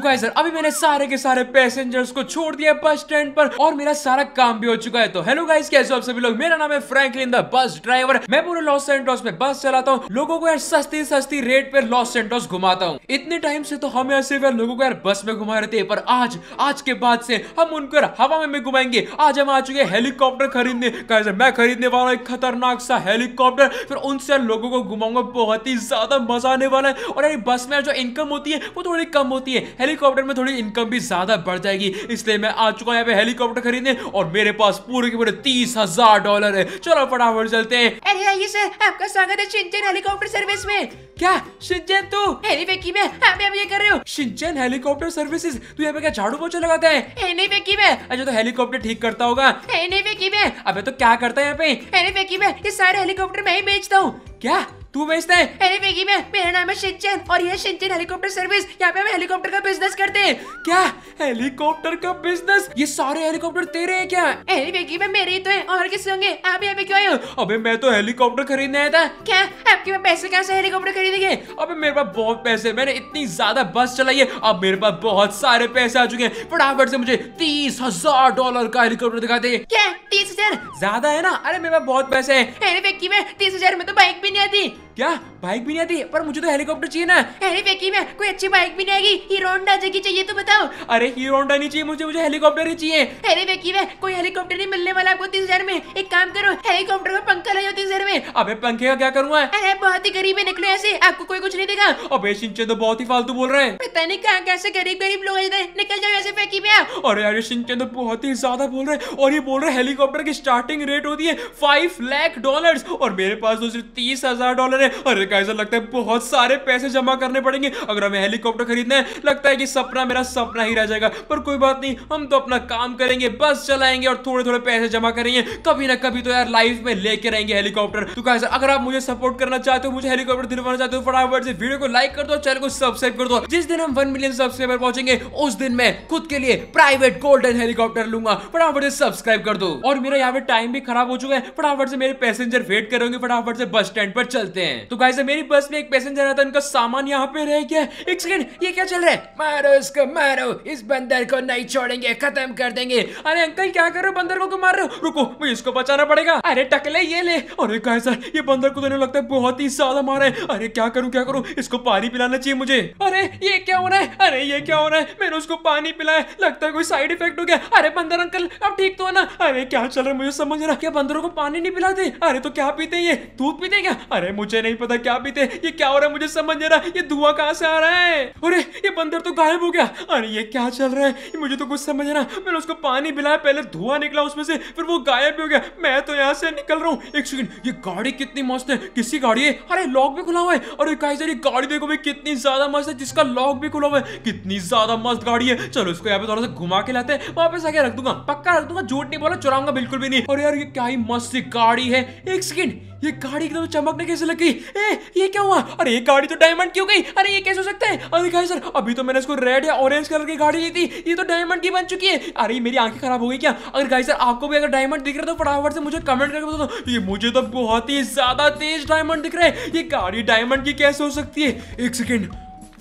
चुका है सर अभी मैंने सारे के सारे पैसेंजर्स को छोड़ दिया बस स्टैंड पर और मेरा सारा काम भी हो चुका है तो हेलो गाइस कैसे हो आप सभी लोग मेरा नाम है फ्रैंकलिन द बस ड्राइवर मैं पूरे लॉस सेंटोस में बस चलाता हूँ लोगों को यार सस्ती सस्ती रेट पर लॉस सेंटोस घुमाता हूँ इतने टाइम से तो हम यार सिर्फ यार लोगों को यार बस में घुमा रहे थे पर आज आज के बाद से हम उनको हवा में भी घुमाएंगे आज हम आ चुके हैं हेलीकॉप्टर खरीदने गाइस मैं खरीदने वाला हूँ एक खतरनाक सा हेलीकॉप्टर फिर उनसे लोगों को घुमाऊंगा बहुत ही ज्यादा मजा आने वाला है और यार बस में जो इनकम होती है वो थोड़ी कम होती है हेलीकॉप्टर में थोड़ी इनकम भी ज्यादा बढ़ जाएगी इसलिए मैं आ चुका यहाँ पे हेलीकॉप्टर खरीदने और मेरे पास पूरे के पूरे तीस हजार डॉलर है चलो फटाफट चलते हैं अरे आइए सर आपका स्वागत है शिंचन हेलीकॉप्टर सर्विस में क्या सिंचन तू हेलीपेकी वेकी में आप ये कर रहे हो सिंचन हेलीकॉप्टर सर्विसेज तू यहाँ पे क्या झाड़ू पोछा लगाता है नहीं में अच्छा तो हेलीकॉप्टर ठीक करता होगा नहीं में अबे तो क्या करता है यहाँ पे हेलीपेकी में ये सारे हेलीकॉप्टर मैं ही बेचता हूँ क्या तू बेचता है अरे मैं मेरा नाम है शिंचन और ये शिंचन हेलीकॉप्टर सर्विस यहाँ पे हम हेलीकॉप्टर का बिजनेस करते हैं क्या हेलीकॉप्टर का बिजनेस ये सारे हेलीकॉप्टर तेरे हैं क्या अरे वेगी मैं मेरे ही तो है और किसी होंगे आप यहाँ पे क्यों आए अबे मैं तो हेलीकॉप्टर खरीदने आया था क्या आपके पास पैसे कैसे हेलीकॉप्टर खरीदेंगे अबे मेरे पास बहुत पैसे मैंने इतनी ज्यादा बस चलाई है अब मेरे पास बहुत सारे पैसे आ चुके हैं फटाफट से मुझे तीस हजार डॉलर का हेलीकॉप्टर दिखा दे क्या तीस हजार ज्यादा है ना अरे मेरे पास बहुत पैसे है तीस हजार में तो बाइक भी नहीं आती क्या बाइक भी नहीं आती पर मुझे तो हेलीकॉप्टर चाहिए ना अरे फेंकी में कोई अच्छी बाइक भी नहीं आएगी हीरो जगह चाहिए तो बताओ अरे हीरो नहीं चाहिए मुझे मुझे हेलीकॉप्टर ही चाहिए अरे फेंकी में कोई हेलीकॉप्टर नहीं मिलने वाला आपको तीस हजार में एक काम करो हेलीकॉप्टर में पंखा लगाओ जाओ तीस हजार में अबे पंखे का क्या करूँगा अरे बहुत ही गरीब है निकलो ऐसे आपको कोई कुछ नहीं देगा अबे सिंचे तो बहुत ही फालतू बोल रहे हैं पता नहीं कहाँ कैसे गरीब गरीब लोग निकल जाओ ऐसे फेंकी में अरे अरे सिंचे तो बहुत ही ज्यादा बोल रहे हैं और ये बोल रहे हेलीकॉप्टर की स्टार्टिंग रेट होती है फाइव लाख डॉलर और मेरे पास तो सिर्फ तीस हजार डॉलर है और ऐसा लगता है बहुत सारे पैसे जमा करने पड़ेंगे अगर हमें हेलीकॉप्टर खरीदना है लगता है कि सपना मेरा सपना ही रह जाएगा पर कोई बात नहीं हम तो अपना काम करेंगे बस चलाएंगे और थोड़े थोड़े पैसे जमा करेंगे कभी ना कभी तो यार लाइफ में लेके रहेंगे हेलीकॉप्टर तो कैसे अगर आप मुझे सपोर्ट करना चाहते हो मुझे हेलीकॉप्टर दिलवाना चाहते हो फटाफट से वीडियो को लाइक कर दो चैनल को सब्सक्राइब कर दो जिस दिन हम वन मिलियन सब्सक्राइबर पहुंचेंगे उस दिन मैं खुद के लिए प्राइवेट गोल्डन हेलीकॉप्टर लूंगा फटाफट से सब्सक्राइब कर दो और मेरा यहाँ पे टाइम भी खराब हो चुका है फटाफट से मेरे पैसेंजर वेट करेंगे फटाफट से बस स्टैंड पर चलते हैं हैं तो गाइस मेरी बस में एक पैसेंजर आता है उनका सामान यहाँ पे रह गया एक सेकंड ये क्या चल रहा है मारो इसको मारो इस बंदर को नहीं छोड़ेंगे खत्म कर देंगे अरे अंकल क्या कर रहे हो बंदर को क्यों मार रहे हो रुको मुझे इसको बचाना पड़ेगा अरे टकले ये ले अरे गाइस सर ये बंदर को तो नहीं लगता है बहुत ही ज्यादा मारा है अरे क्या करूँ क्या करूँ इसको पानी पिलाना चाहिए मुझे अरे ये क्या हो रहा है अरे ये क्या हो रहा है मैंने उसको पानी पिलाया लगता है कोई साइड इफेक्ट हो गया अरे बंदर अंकल अब ठीक तो है ना अरे क्या चल रहा है मुझे समझ रहा क्या बंदरों को पानी नहीं पिलाते अरे तो क्या पीते ये दूध पीते क्या अरे मुझे मुझे नहीं पता क्या बीते ये क्या हो रहा है मुझे समझ नहीं रहा ये धुआं कहाँ से आ रहा है अरे ये बंदर तो गायब हो गया अरे ये क्या चल रहा है मुझे तो कुछ समझ रहा मैंने उसको पानी पिलाया पहले धुआं निकला उसमें से फिर वो गायब भी हो गया मैं तो यहाँ से निकल रहा हूँ एक सेकंड ये गाड़ी कितनी मस्त है किसी गाड़ी है अरे लॉक भी खुला हुआ है अरे कहा सर ये गाड़ी देखो भाई कितनी ज्यादा मस्त है जिसका लॉक भी खुला हुआ है कितनी ज्यादा मस्त गाड़ी है चलो इसको यहाँ पे थोड़ा सा घुमा के लाते हैं वापस आके रख दूंगा पक्का रख दूंगा झूठ नहीं बोला चुराऊंगा बिल्कुल भी नहीं और यार ये क्या ही मस्त गाड़ी है एक सेकंड ये गाड़ी एकदम चमकने कैसे लगी जाएगी ए, ये क्या हुआ अरे ये गाड़ी तो डायमंड की हो गई अरे ये कैसे हो सकता है अरे गाइस सर अभी तो मैंने इसको रेड या ऑरेंज कलर की गाड़ी ली थी ये तो डायमंड की बन चुकी है अरे मेरी आंखें खराब हो गई क्या अगर गाइस सर आपको भी अगर डायमंड दिख रहा है तो फटाफट से मुझे कमेंट करके बता दो ये मुझे तो बहुत ही ज्यादा तेज डायमंड दिख रहा है ये गाड़ी डायमंड की कैसे हो सकती है एक सेकेंड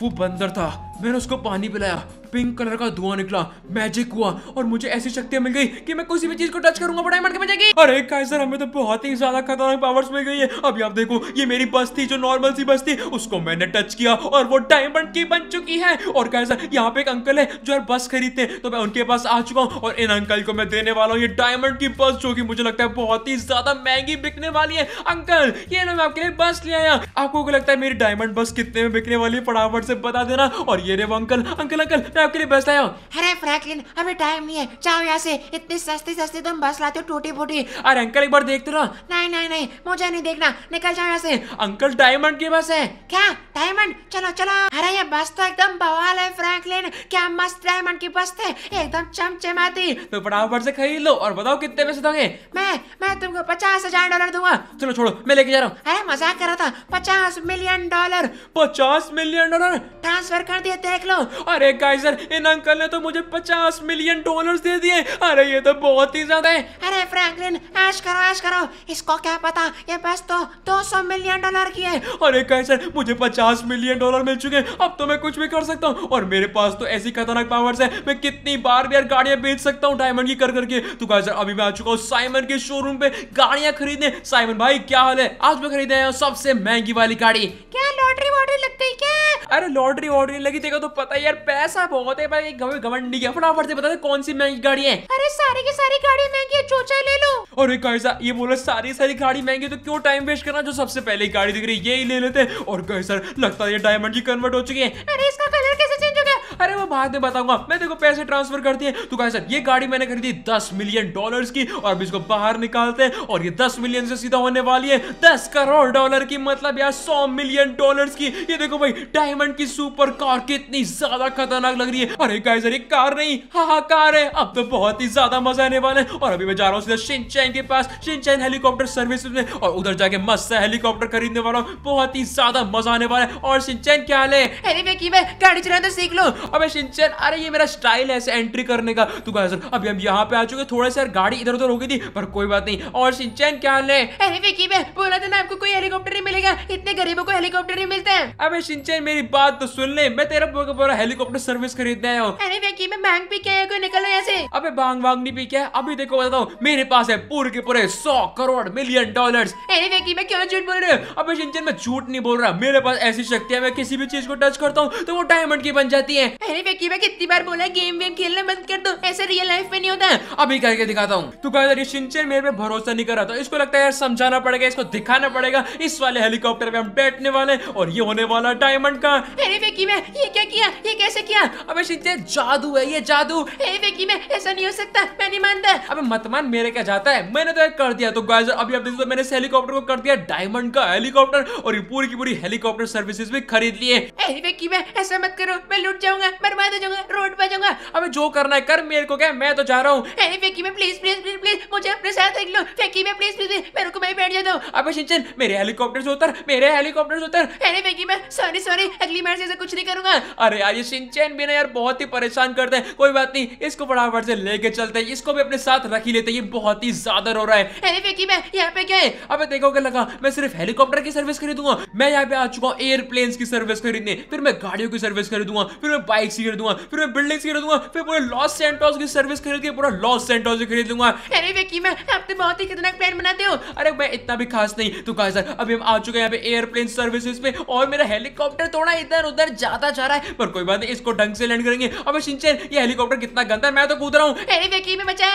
वो बंदर था मैंने उसको पानी पिलाया पिंक कलर का धुआं निकला मैजिक हुआ और मुझे ऐसी शक्तियां मिल गई कि मैं किसी भी चीज को टच करूंगा बड़ा बन जाएगी अरे काइजर हमें तो बहुत ही ज्यादा खतरनाक पावर्स मिल गई है अभी आप देखो ये मेरी बस थी जो नॉर्मल सी बस थी उसको मैंने टच किया और वो डायमंड की बन चुकी है और काइजर यहाँ पे एक अंकल है जो यार बस खरीदते हैं तो मैं उनके पास आ चुका हूँ और इन अंकल को मैं देने वाला हूँ ये डायमंड की बस जो कि मुझे लगता है बहुत ही ज्यादा महंगी बिकने वाली है अंकल ये ना मैं आपके लिए बस ले आया आपको लगता है मेरी डायमंड बस कितने में बिकने वाली है फटाफट से बता देना और ये रे वो अंकल अंकल अंकल मैं आपके लिए बस लाया हूँ अरे फ्रैंकलिन अभी टाइम नहीं है चाहो यहाँ से इतनी सस्ती सस्ती तुम तो बस लाते हो टूटी फूटी अरे अंकल एक बार देखते रहो नहीं नहीं नहीं मुझे नहीं देखना निकल जाओ यहाँ से अंकल डायमंड की बस है क्या डायमंड चलो चलो अरे ये बस तो एकदम बवाल है फ्रैंकलिन क्या मस्त डायमंड की बस है एकदम चमचमाती तो फटाफट से खरीद लो और बताओ कितने पैसे दोगे मैं मैं तुमको पचास हजार डॉलर दूंगा चलो छोड़ो मैं लेके जा रहा हूँ अरे मजाक कर रहा था पचास मिलियन डॉलर पचास मिलियन डॉलर ट्रांसफर कर दिए देख लो अरे गाइस सर इन अंकल ने तो मुझे पचास मिलियन डॉलर दे दिए अरे ये तो बहुत ही ज्यादा है अरे फ्रैंकलिन ऐश करो ऐश करो इसको क्या पता ये बस तो दो सौ मिलियन डॉलर की है अरे कहे सर मुझे पचास मिलियन डॉलर मिल चुके हैं अब तो मैं कुछ भी कर सकता हूँ और मेरे पास तो ऐसी खतरनाक पावर्स है मैं कितनी बार भी यार गाड़ियाँ बेच सकता हूँ डायमंड की कर करके तो कहा सर अभी मैं आ चुका हूँ साइमन के शोरूम पे गाड़ियाँ खरीदने साइमन भाई क्या हाल है आज मैं खरीदे सबसे महंगी वाली गाड़ी क्या लॉटरी वॉटरी लॉटरी वॉटरी लगी देखो तो पता है यार पैसा बहुत है भाई घमंडी है फटाफट से बता दे कौन सी महंगी गाड़ी है अरे सारी की सारी गाड़ी महंगी है चोचा ले लो और कैसा ये बोले सारी सारी गाड़ी महंगी तो क्यों टाइम वेस्ट करना जो सबसे पहले गाड़ी दिख रही है यही ले लेते हैं और कैसा लगता है ये डायमंड की कन्वर्ट हो चुकी है अरे इसका कलर कैसे बाद में बताऊंगा मैं देखो पैसे ट्रांसफर करती है तो कहा सर ये गाड़ी मैंने खरीदी दस मिलियन डॉलर की और अब इसको बाहर निकालते हैं और ये दस मिलियन से सीधा होने वाली है दस करोड़ डॉलर की मतलब यार सौ मिलियन डॉलर की ये देखो भाई डायमंड की सुपर कार कितनी ज्यादा खतरनाक लग रही है अरे गाइस अरे कार नहीं हाहाकार है अब तो बहुत ही ज्यादा मजा आने वाला है और अभी मैं जा रहा हूँ सीधा के पास शिनचैन हेलीकॉप्टर सर्विस में और उधर जाके मस्त हेलीकॉप्टर खरीदने वाला हूँ बहुत ही ज्यादा मजा आने वाला है और शिनचैन क्या हाल है अरे मैं गाड़ी चलाना तो सीख लो अबे टेंशन अरे ये मेरा स्टाइल है ऐसे एंट्री करने का तो सर अभी हम यहाँ पे आ चुके थोड़ा सा गाड़ी इधर उधर हो गई थी पर कोई बात नहीं और सिंचन क्या हाल है अरे विकी मैं बोला था ना आपको कोई हेलीकॉप्टर नहीं मिलेगा इतने गरीबों को हेलीकॉप्टर नहीं मिलते हैं अब सिंचन मेरी बात तो सुन ले मैं तेरा पूरा हेलीकॉप्टर सर्विस खरीदने आया हूँ अरे विकी मैं भांग पी के कोई निकल यहाँ से अबे भांग वांग नहीं पी के अभी देखो बताता हूँ मेरे पास है पूरे के पूरे सौ करोड़ मिलियन डॉलर अरे विकी मैं क्यों झूठ बोल रहे हो सिंचन मैं झूठ नहीं बोल रहा मेरे पास ऐसी शक्ति है मैं किसी भी चीज को टच करता हूँ तो वो डायमंड की बन जाती है अरे फेंकी मैं कितनी बार बोला गेम वेम खेलना बंद कर दो ऐसा रियल लाइफ में नहीं होता अभी करके दिखाता हूँ तू कहता तो शिंचन मेरे पे भरोसा नहीं कर रहा था इसको लगता है यार समझाना पड़ेगा इसको दिखाना पड़ेगा इस वाले हेलीकॉप्टर में हम बैठने वाले और ये होने वाला डायमंड का फेंकी मैं ये क्या किया ये कैसे किया अबे शिंचन जादू है ये जादू हे फेंकी मैं ऐसा नहीं हो सकता मैं नहीं मानता अबे मतमान मेरे क्या जाता है मैंने तो कर दिया तो गाय अभी आप देखो मैंने हेलीकॉप्टर को कर दिया डायमंड का हेलीकॉप्टर और पूरी की पूरी हेलीकॉप्टर सर्विसेज भी खरीद लिए ऐसा मत करो मैं लुट जाऊंगा मैं तो जाऊंगा रोड पर जाऊंगा अबे जो करना है कर मेरे को क्या मैं तो जा रहा हूँ अरे फेंकी में प्लीज प्लीज प्लीज प्लीज मुझे अपने साथ देख लो फेकी में प्लीज प्लीज मेरे को मैं बैठ जाता हूँ अबे सिंचन मेरे हेलीकॉप्टर से उतर मेरे हेलीकॉप्टर से उतर अरे फेकी मैं सॉरी सॉरी अगली बार से कुछ नहीं करूंगा अरे यार ये सिंचन भी ना यार बहुत ही परेशान करते हैं कोई बात नहीं इसको फटाफट से लेके चलते हैं इसको भी अपने साथ रख ही लेते हैं ये बहुत ही ज्यादा रो रहा है अरे फेकी मैं यहाँ पे क्या है अब क्या लगा मैं सिर्फ हेलीकॉप्टर की सर्विस खरीदूंगा मैं यहाँ पे आ चुका हूँ एयरप्लेन की सर्विस खरीदने फिर मैं गाड़ियों की सर्विस खरीदूंगा फिर मैं बाइक्स की खरीद दूंगा फिर मैं बिल्डिंग्स खरीद दूंगा फिर पूरे लॉस सेंटोस की सर्विस खरीद के पूरा लॉस सेंटोस भी खरीद लूंगा अरे विकी मैं आप तो बहुत ही खतरनाक प्लान बनाते हो अरे मैं इतना भी खास नहीं तो कहा सर अभी हम आ चुके हैं यहाँ पे एयरप्लेन सर्विसेज पे और मेरा हेलीकॉप्टर थोड़ा इधर उधर जाता जा रहा है पर कोई बात नहीं इसको ढंग से लैंड करेंगे अब सिंचन ये हेलीकॉप्टर कितना गंदा है मैं तो कूद रहा हूँ अरे विकी मैं बचा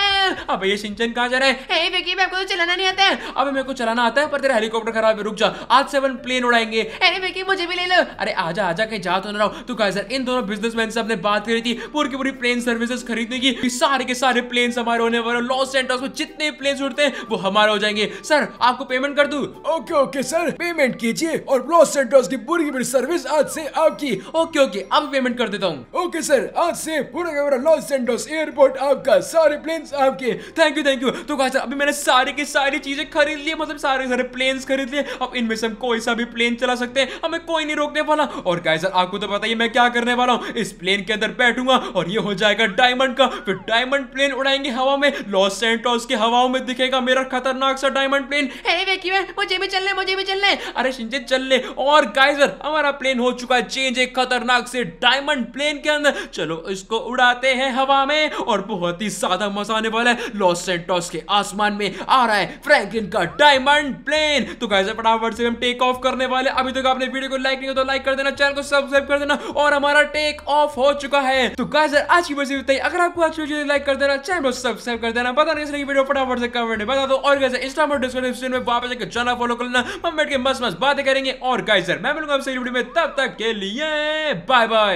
अब ये सिंचन कहाँ जा रहा है अरे विकी मैं आपको तो चलाना नहीं आता है अब मेरे को चलाना आता है पर तेरा हेलीकॉप्टर खराब है रुक जा आज सेवन प्लेन उड़ाएंगे अरे विकी मुझे भी ले लो अरे आजा आजा कहीं जा तो ना रहा हूँ तो कहा सर इन दोनों बिजनेसमैन से आपने बात करी थी पूरी की पूरी प्लेन सर्विसेज खरीदने की सारे के सारे प्लेन हमारे होने वाले लॉस सेंटर्स में जितने प्लेन उड़ते हैं वो हमारे हो जाएंगे सर आपको पेमेंट कर दू ओके ओके सर पेमेंट कीजिए और लॉस सेंटर्स की पूरी की पूरी सर्विस आज से आपकी ओके ओके अब पेमेंट कर देता हूँ ओके सर आज से पूरा का लॉस सेंटर्स एयरपोर्ट आपका सारे प्लेन आपके थैंक यू थैंक यू तो कहा अभी मैंने सारे की सारी चीजें खरीद लिए मतलब सारे सारे प्लेन खरीद लिए अब इनमें से हम कोई सा भी प्लेन चला सकते हैं हमें कोई नहीं रोकने वाला और कहा सर आपको तो पता ही मैं क्या करने वाला हूँ इस प्लेन प्लेन के अंदर बैठूंगा और ये हो जाएगा डायमंड का फिर डायमंड प्लेन उड़ाएंगे हवा में लॉस सेंटोस के हवाओं में दिखेगा मेरा खतरनाक सा डायमंड प्लेन अरे मुझे भी चलने मुझे भी चलने अरे शिंजे चलने और गाइजर हमारा प्लेन हो चुका है चेंज एक खतरनाक से डायमंड प्लेन के अंदर चलो इसको उड़ाते हैं हवा में और बहुत ही ज्यादा मजा आने वाला है लॉस सेंटोस के आसमान में आ रहा है फ्रैंकलिन का डायमंड प्लेन तो गाइजर फटाफट से हम टेक ऑफ करने वाले अभी तक आपने वीडियो को लाइक नहीं हो तो लाइक कर देना चैनल को सब्सक्राइब कर देना और हमारा टेक ऑफ हो हो चुका है तो गाय सर आज की वजह बताइए अगर आपको अच्छी वीडियो लाइक कर देना चैनल सब्सक्राइब कर देना पता नहीं इसलिए वीडियो फटाफट से कमेंट बता दो और गाय इंस्टा पर डिस्क्रिप्शन में वापस पे चैनल फॉलो कर लेना हम बैठ के मस्त मस्त बातें करेंगे और गाय सर मैं मिलूंगा आपसे वीडियो में तब तक के लिए बाय बाय